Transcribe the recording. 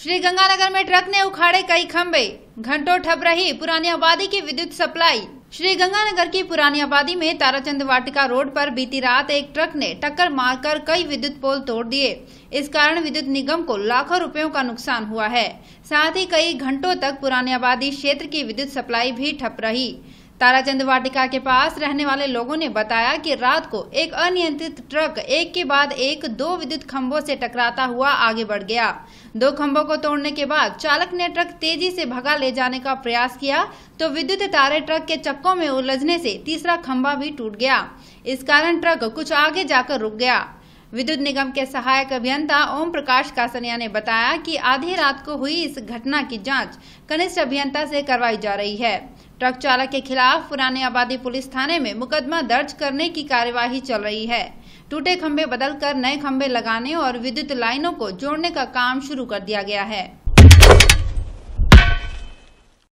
श्री गंगानगर में ट्रक ने उखाड़े कई खंबे घंटों ठप रही पुरानी आबादी की विद्युत सप्लाई श्री गंगानगर की पुरानी आबादी में ताराचंद वाटिका रोड पर बीती रात एक ट्रक ने टक्कर मारकर कई विद्युत पोल तोड़ दिए इस कारण विद्युत निगम को लाखों रुपयों का नुकसान हुआ है साथ ही कई घंटों तक पुरानी आबादी क्षेत्र की विद्युत सप्लाई भी ठप रही ताराचंद वाटिका के पास रहने वाले लोगों ने बताया कि रात को एक अनियंत्रित ट्रक एक के बाद एक दो विद्युत खंभों से टकराता हुआ आगे बढ़ गया दो खंभों को तोड़ने के बाद चालक ने ट्रक तेजी से भगा ले जाने का प्रयास किया तो विद्युत तारे ट्रक के चक्कों में उलझने से तीसरा खंभा भी टूट गया इस कारण ट्रक कुछ आगे जाकर रुक गया विद्युत निगम के सहायक अभियंता ओम प्रकाश कासनिया ने बताया कि आधी रात को हुई इस घटना की जांच कनिष्ठ अभियंता से करवाई जा रही है ट्रक चालक के खिलाफ पुराने आबादी पुलिस थाने में मुकदमा दर्ज करने की कार्यवाही चल रही है टूटे खंभे बदलकर नए खंभे लगाने और विद्युत लाइनों को जोड़ने का काम शुरू कर दिया गया है